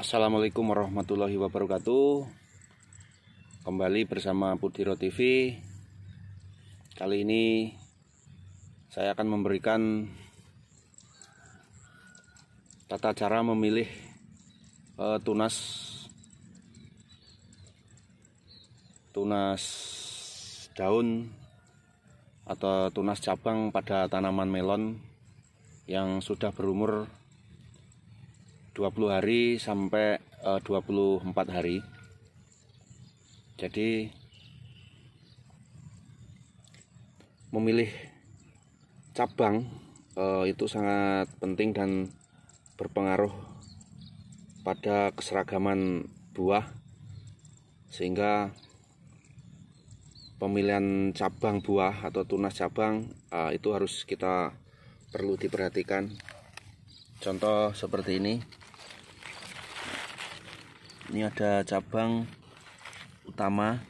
Assalamualaikum warahmatullahi wabarakatuh Kembali bersama Putiro TV Kali ini Saya akan memberikan Tata cara memilih uh, Tunas Tunas Daun Atau tunas cabang pada tanaman melon Yang sudah berumur 20 hari sampai eh, uh, 24 hari jadi memilih cabang uh, itu sangat penting dan berpengaruh pada keseragaman buah sehingga pemilihan cabang buah atau tunas cabang uh, itu harus kita perlu diperhatikan contoh seperti ini ini ada cabang utama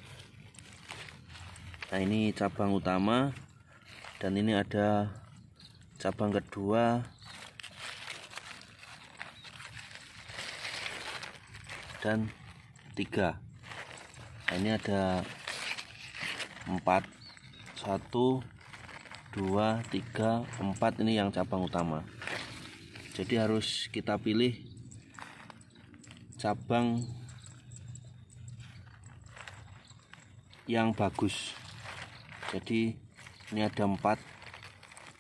nah ini cabang utama dan ini ada cabang kedua dan tiga nah, ini ada empat satu dua tiga empat ini yang cabang utama jadi harus kita pilih cabang yang bagus jadi ini ada empat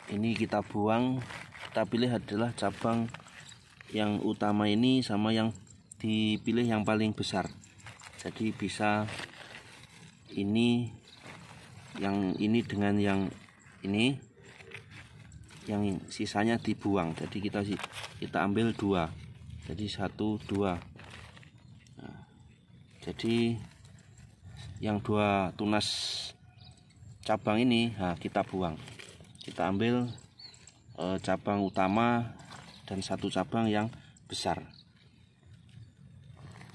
ini kita buang kita pilih adalah cabang yang utama ini sama yang dipilih yang paling besar jadi bisa ini yang ini dengan yang ini yang sisanya dibuang jadi kita kita ambil dua jadi satu dua jadi yang dua tunas cabang ini nah, kita buang kita ambil e, cabang utama dan satu cabang yang besar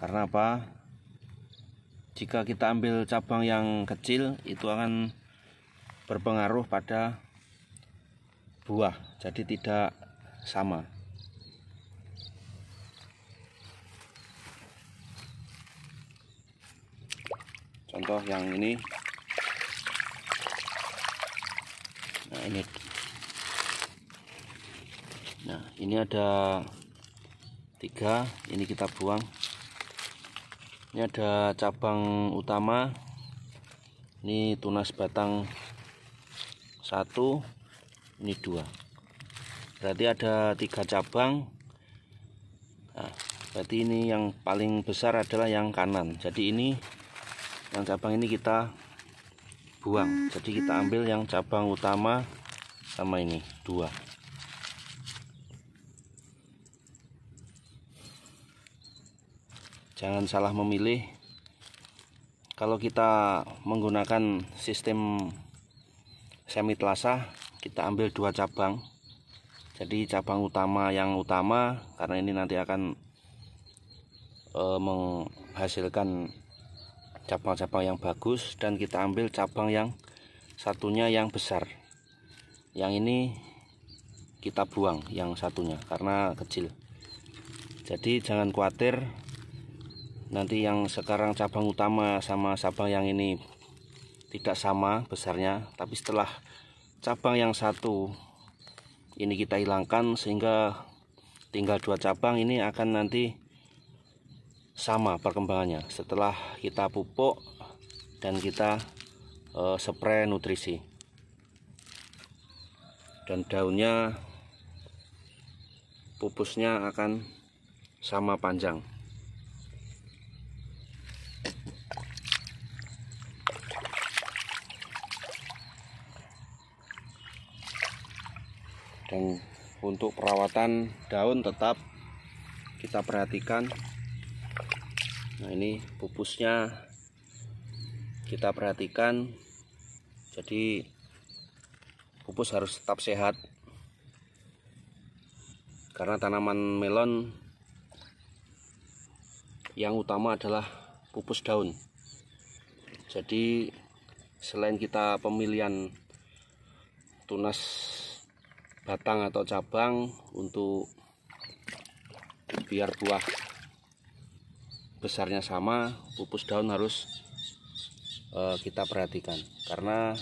karena apa jika kita ambil cabang yang kecil itu akan berpengaruh pada buah jadi tidak sama contoh yang ini nah ini nah ini ada tiga ini kita buang ini ada cabang utama ini tunas batang satu ini dua berarti ada tiga cabang nah, berarti ini yang paling besar adalah yang kanan jadi ini yang cabang ini kita buang hmm. jadi kita ambil yang cabang utama sama ini dua jangan salah memilih kalau kita menggunakan sistem semi telasa kita ambil dua cabang jadi cabang utama yang utama karena ini nanti akan eh, menghasilkan cabang-cabang yang bagus dan kita ambil cabang yang satunya yang besar yang ini kita buang yang satunya karena kecil jadi jangan khawatir nanti yang sekarang cabang utama sama cabang yang ini tidak sama besarnya tapi setelah cabang yang satu ini kita hilangkan sehingga tinggal dua cabang ini akan nanti sama perkembangannya setelah kita pupuk dan kita e, spray nutrisi dan daunnya pupusnya akan sama panjang dan untuk perawatan daun tetap kita perhatikan nah ini pupusnya kita perhatikan jadi pupus harus tetap sehat karena tanaman melon yang utama adalah pupus daun jadi selain kita pemilihan tunas batang atau cabang untuk biar buah besarnya sama pupus daun harus uh, kita perhatikan karena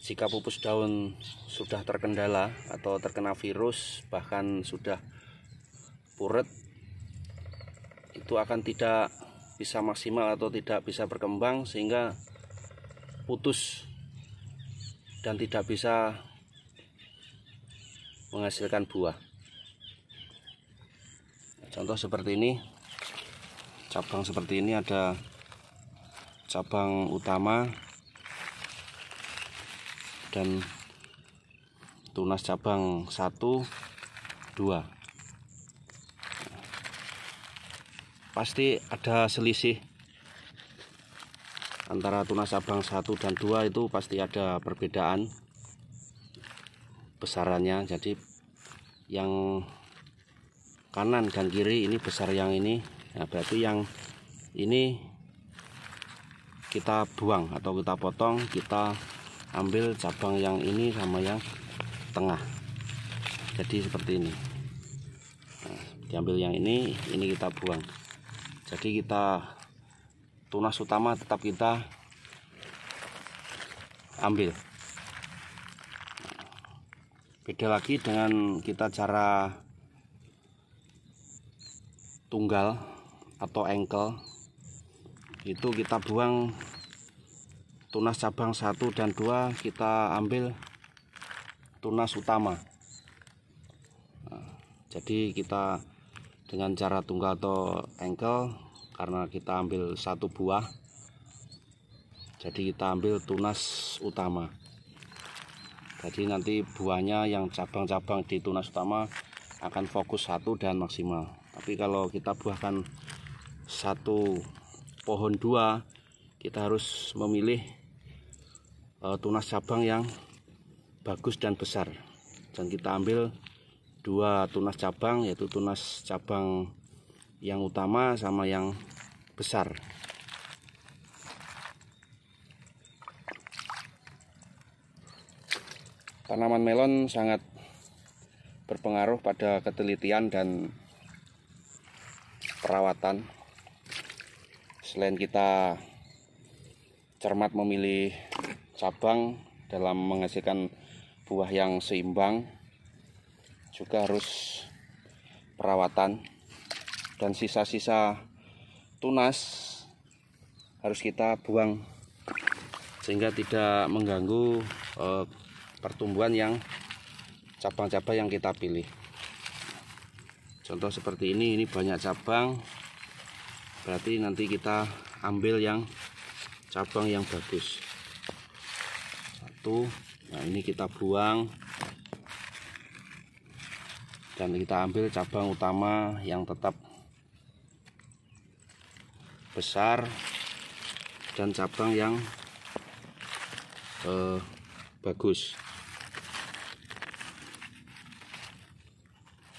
jika pupus daun sudah terkendala atau terkena virus bahkan sudah puret itu akan tidak bisa maksimal atau tidak bisa berkembang sehingga putus dan tidak bisa menghasilkan buah contoh seperti ini cabang seperti ini ada cabang utama dan tunas cabang 1 2 pasti ada selisih antara tunas cabang 1 dan 2 itu pasti ada perbedaan besarannya jadi yang kanan dan kiri ini besar yang ini Nah, berarti yang ini kita buang atau kita potong, kita ambil cabang yang ini sama yang tengah. Jadi seperti ini. Nah, diambil yang ini, ini kita buang. Jadi kita tunas utama tetap kita ambil. Beda lagi dengan kita cara tunggal atau engkel itu kita buang tunas cabang satu dan dua kita ambil tunas utama nah, jadi kita dengan cara tunggal atau engkel karena kita ambil satu buah jadi kita ambil tunas utama jadi nanti buahnya yang cabang-cabang di tunas utama akan fokus satu dan maksimal tapi kalau kita buahkan satu pohon dua kita harus memilih uh, tunas cabang yang bagus dan besar dan kita ambil dua tunas cabang yaitu tunas cabang yang utama sama yang besar tanaman melon sangat berpengaruh pada ketelitian dan perawatan selain kita cermat memilih cabang dalam menghasilkan buah yang seimbang juga harus perawatan dan sisa-sisa tunas harus kita buang sehingga tidak mengganggu eh, pertumbuhan yang cabang-cabang yang kita pilih contoh seperti ini ini banyak cabang berarti nanti kita ambil yang cabang yang bagus satu nah ini kita buang dan kita ambil cabang utama yang tetap besar dan cabang yang eh, bagus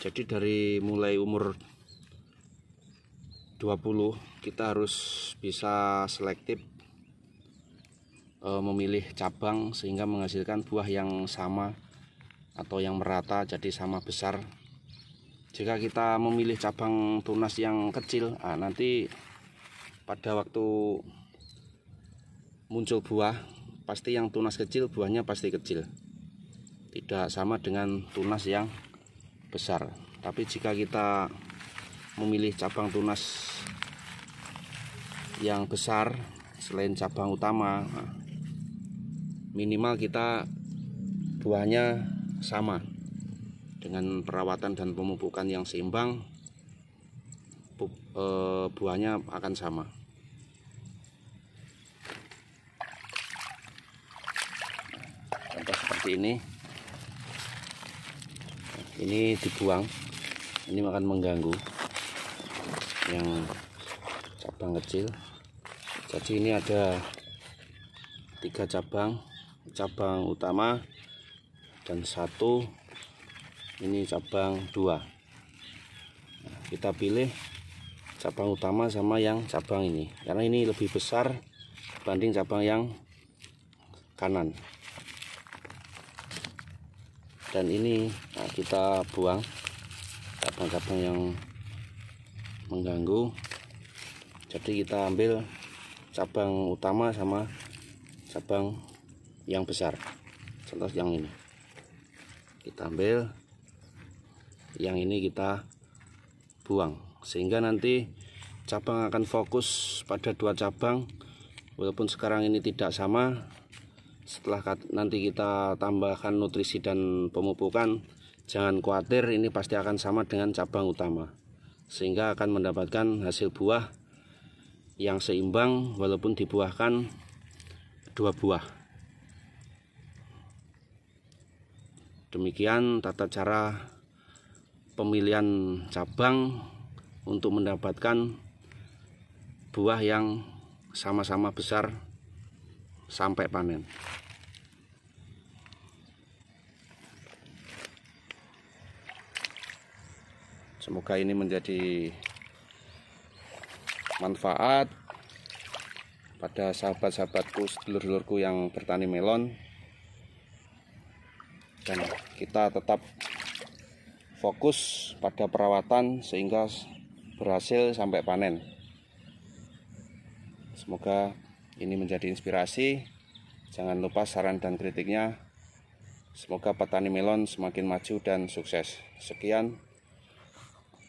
jadi dari mulai umur 20 kita harus bisa selektif e, memilih cabang sehingga menghasilkan buah yang sama atau yang merata jadi sama besar jika kita memilih cabang tunas yang kecil ah, nanti pada waktu muncul buah pasti yang tunas kecil buahnya pasti kecil tidak sama dengan tunas yang besar tapi jika kita memilih cabang tunas yang besar selain cabang utama minimal kita buahnya sama dengan perawatan dan pemupukan yang seimbang bu, e, buahnya akan sama contoh seperti ini ini dibuang ini akan mengganggu yang cabang kecil jadi ini ada tiga cabang cabang utama dan satu ini cabang dua nah, kita pilih cabang utama sama yang cabang ini karena ini lebih besar dibanding cabang yang kanan dan ini nah, kita buang cabang-cabang yang mengganggu jadi kita ambil cabang utama sama cabang yang besar contoh yang ini kita ambil yang ini kita buang sehingga nanti cabang akan fokus pada dua cabang walaupun sekarang ini tidak sama setelah nanti kita tambahkan nutrisi dan pemupukan jangan khawatir ini pasti akan sama dengan cabang utama sehingga akan mendapatkan hasil buah yang seimbang walaupun dibuahkan dua buah demikian tata cara pemilihan cabang untuk mendapatkan buah yang sama-sama besar sampai panen. Semoga ini menjadi manfaat pada sahabat-sahabatku, sedulur sedulurku yang bertani melon. Dan kita tetap fokus pada perawatan sehingga berhasil sampai panen. Semoga ini menjadi inspirasi. Jangan lupa saran dan kritiknya. Semoga petani melon semakin maju dan sukses. Sekian.